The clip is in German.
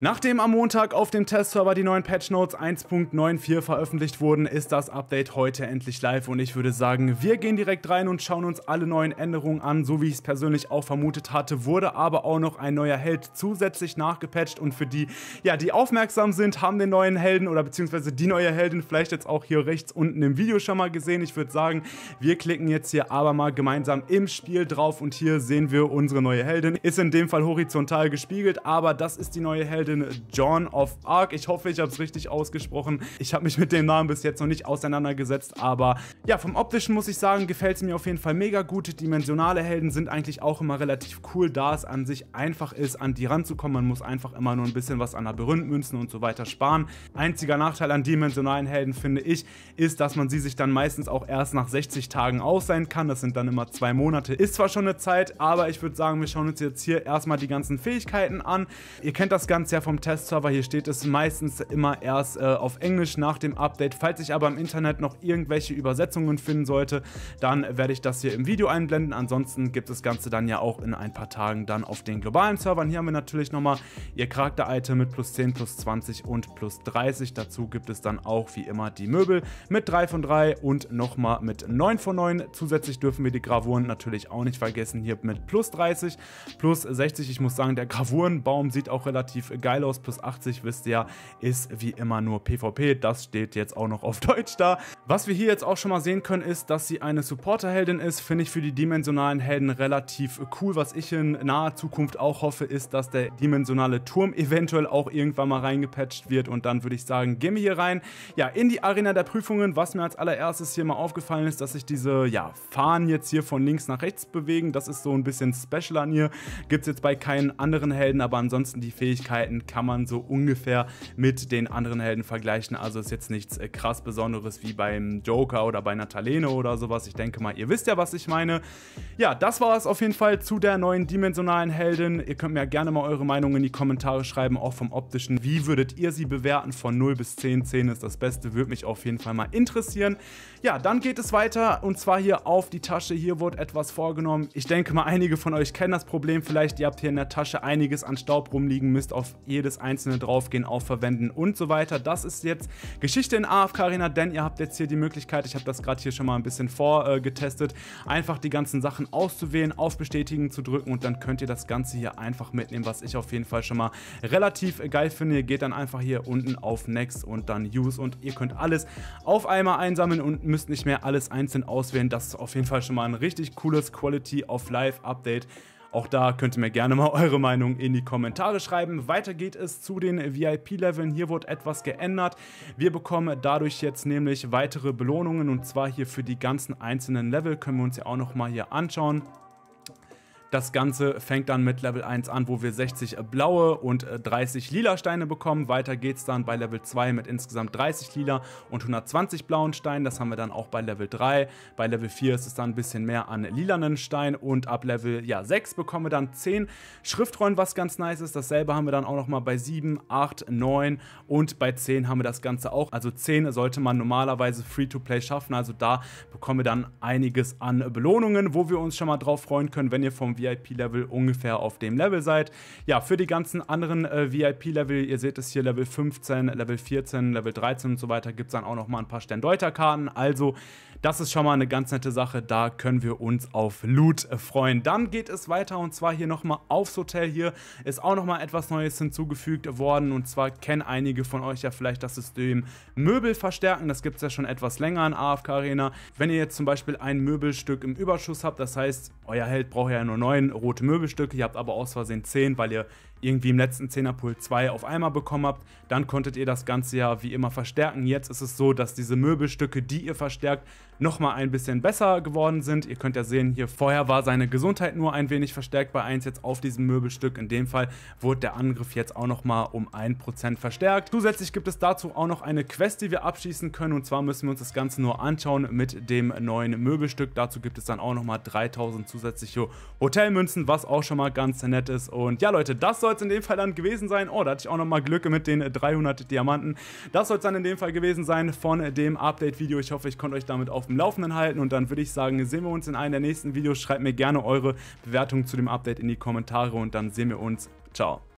Nachdem am Montag auf dem Testserver die neuen Patch Notes 1.94 veröffentlicht wurden, ist das Update heute endlich live und ich würde sagen, wir gehen direkt rein und schauen uns alle neuen Änderungen an. So wie ich es persönlich auch vermutet hatte, wurde aber auch noch ein neuer Held zusätzlich nachgepatcht und für die, ja, die aufmerksam sind, haben den neuen Helden oder beziehungsweise die neue Heldin vielleicht jetzt auch hier rechts unten im Video schon mal gesehen. Ich würde sagen, wir klicken jetzt hier aber mal gemeinsam im Spiel drauf und hier sehen wir unsere neue Heldin. Ist in dem Fall horizontal gespiegelt, aber das ist die neue Heldin den John of Arc. Ich hoffe, ich habe es richtig ausgesprochen. Ich habe mich mit dem Namen bis jetzt noch nicht auseinandergesetzt, aber ja, vom Optischen muss ich sagen, gefällt es mir auf jeden Fall mega gut. Dimensionale Helden sind eigentlich auch immer relativ cool, da es an sich einfach ist, an die ranzukommen. Man muss einfach immer nur ein bisschen was an der Berühmtmünzen und so weiter sparen. Einziger Nachteil an dimensionalen Helden, finde ich, ist, dass man sie sich dann meistens auch erst nach 60 Tagen ausleihen kann. Das sind dann immer zwei Monate. Ist zwar schon eine Zeit, aber ich würde sagen, wir schauen uns jetzt hier erstmal die ganzen Fähigkeiten an. Ihr kennt das Ganze ja bisher vom Testserver. Hier steht es meistens immer erst äh, auf Englisch nach dem Update. Falls ich aber im Internet noch irgendwelche Übersetzungen finden sollte, dann werde ich das hier im Video einblenden. Ansonsten gibt es das Ganze dann ja auch in ein paar Tagen dann auf den globalen Servern. Hier haben wir natürlich nochmal ihr Charakter-Item mit plus 10, plus 20 und plus 30. Dazu gibt es dann auch wie immer die Möbel mit 3 von 3 und nochmal mit 9 von 9. Zusätzlich dürfen wir die Gravuren natürlich auch nicht vergessen. Hier mit plus 30, plus 60. Ich muss sagen, der Gravurenbaum sieht auch relativ geil aus. plus 80, wisst ihr, ist wie immer nur PvP. Das steht jetzt auch noch auf Deutsch da. Was wir hier jetzt auch schon mal sehen können, ist, dass sie eine Supporter-Heldin ist. Finde ich für die dimensionalen Helden relativ cool. Was ich in naher Zukunft auch hoffe, ist, dass der dimensionale Turm eventuell auch irgendwann mal reingepatcht wird. Und dann würde ich sagen, gehen wir hier rein. Ja, in die Arena der Prüfungen. Was mir als allererstes hier mal aufgefallen ist, dass sich diese, ja, Fahnen jetzt hier von links nach rechts bewegen. Das ist so ein bisschen special an ihr. Gibt es jetzt bei keinen anderen Helden, aber ansonsten die Fähigkeiten Helden kann man so ungefähr mit den anderen Helden vergleichen. Also ist jetzt nichts äh, krass Besonderes wie beim Joker oder bei Natalene oder sowas. Ich denke mal, ihr wisst ja, was ich meine. Ja, das war es auf jeden Fall zu der neuen dimensionalen Heldin. Ihr könnt mir ja gerne mal eure Meinung in die Kommentare schreiben, auch vom optischen. Wie würdet ihr sie bewerten? Von 0 bis 10. 10 ist das Beste, würde mich auf jeden Fall mal interessieren. Ja, dann geht es weiter und zwar hier auf die Tasche. Hier wurde etwas vorgenommen. Ich denke mal, einige von euch kennen das Problem. Vielleicht, ihr habt hier in der Tasche einiges an Staub rumliegen, müsst auf jedes einzelne draufgehen, auch verwenden und so weiter. Das ist jetzt Geschichte in AFK Arena, denn ihr habt jetzt hier die Möglichkeit, ich habe das gerade hier schon mal ein bisschen vorgetestet, äh, einfach die ganzen Sachen auszuwählen, auf Bestätigen zu drücken und dann könnt ihr das Ganze hier einfach mitnehmen, was ich auf jeden Fall schon mal relativ geil finde. Ihr geht dann einfach hier unten auf Next und dann Use und ihr könnt alles auf einmal einsammeln und müsst nicht mehr alles einzeln auswählen. Das ist auf jeden Fall schon mal ein richtig cooles Quality of Life Update. Auch da könnt ihr mir gerne mal eure Meinung in die Kommentare schreiben. Weiter geht es zu den VIP-Leveln. Hier wurde etwas geändert. Wir bekommen dadurch jetzt nämlich weitere Belohnungen und zwar hier für die ganzen einzelnen Level können wir uns ja auch nochmal hier anschauen. Das Ganze fängt dann mit Level 1 an, wo wir 60 blaue und 30 äh, lila Steine bekommen. Weiter geht es dann bei Level 2 mit insgesamt 30 lila und 120 blauen Steinen. Das haben wir dann auch bei Level 3. Bei Level 4 ist es dann ein bisschen mehr an lilanen Steinen und ab Level ja, 6 bekommen wir dann 10 Schriftrollen, was ganz nice ist. Dasselbe haben wir dann auch nochmal bei 7, 8, 9 und bei 10 haben wir das Ganze auch. Also 10 sollte man normalerweise Free-to-Play schaffen. Also da bekommen wir dann einiges an Belohnungen, wo wir uns schon mal drauf freuen können, wenn ihr vom VIP-Level ungefähr auf dem Level seid. Ja, für die ganzen anderen äh, VIP-Level, ihr seht es hier, Level 15, Level 14, Level 13 und so weiter, gibt es dann auch noch mal ein paar Sterndeuterkarten. Also, das ist schon mal eine ganz nette Sache, da können wir uns auf Loot äh, freuen. Dann geht es weiter und zwar hier nochmal aufs Hotel. Hier ist auch nochmal etwas Neues hinzugefügt worden und zwar kennen einige von euch ja vielleicht das System Möbel verstärken. Das gibt es ja schon etwas länger in AFK Arena. Wenn ihr jetzt zum Beispiel ein Möbelstück im Überschuss habt, das heißt, euer Held braucht ja nur 9 neun rote Möbelstücke, ihr habt aber aus Versehen zehn, weil ihr irgendwie im letzten Zehnerpool zwei auf einmal bekommen habt. Dann konntet ihr das Ganze ja wie immer verstärken. Jetzt ist es so, dass diese Möbelstücke, die ihr verstärkt, nochmal ein bisschen besser geworden sind. Ihr könnt ja sehen, hier vorher war seine Gesundheit nur ein wenig verstärkt bei 1 jetzt auf diesem Möbelstück. In dem Fall wurde der Angriff jetzt auch nochmal um 1% verstärkt. Zusätzlich gibt es dazu auch noch eine Quest, die wir abschließen können und zwar müssen wir uns das Ganze nur anschauen mit dem neuen Möbelstück. Dazu gibt es dann auch nochmal 3000 zusätzliche Hotelmünzen, was auch schon mal ganz nett ist. Und ja Leute, das soll es in dem Fall dann gewesen sein. Oh, da hatte ich auch nochmal Glück mit den 300 Diamanten. Das soll es dann in dem Fall gewesen sein von dem Update-Video. Ich hoffe, ich konnte euch damit auf dem Laufenden halten und dann würde ich sagen, sehen wir uns in einem der nächsten Videos. Schreibt mir gerne eure Bewertung zu dem Update in die Kommentare und dann sehen wir uns. Ciao.